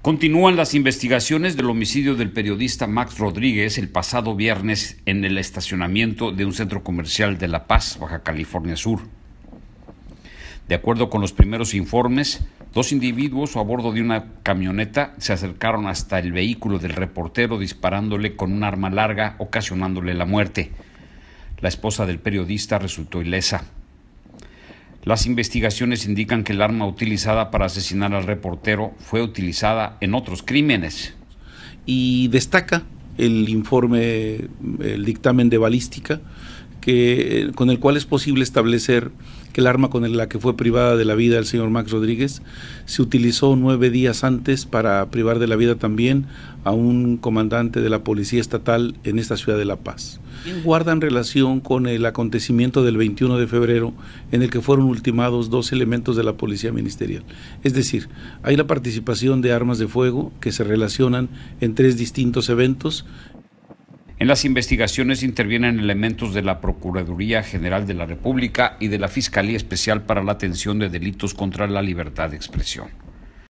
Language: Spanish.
Continúan las investigaciones del homicidio del periodista Max Rodríguez el pasado viernes en el estacionamiento de un centro comercial de La Paz, Baja California Sur. De acuerdo con los primeros informes, dos individuos a bordo de una camioneta se acercaron hasta el vehículo del reportero disparándole con un arma larga, ocasionándole la muerte. La esposa del periodista resultó ilesa. Las investigaciones indican que el arma utilizada para asesinar al reportero fue utilizada en otros crímenes. Y destaca el informe, el dictamen de balística, que, eh, con el cual es posible establecer que el arma con la que fue privada de la vida el señor Max Rodríguez se utilizó nueve días antes para privar de la vida también a un comandante de la Policía Estatal en esta ciudad de La Paz. Guardan relación con el acontecimiento del 21 de febrero en el que fueron ultimados dos elementos de la Policía Ministerial. Es decir, hay la participación de armas de fuego que se relacionan en tres distintos eventos en las investigaciones intervienen elementos de la Procuraduría General de la República y de la Fiscalía Especial para la Atención de Delitos contra la Libertad de Expresión.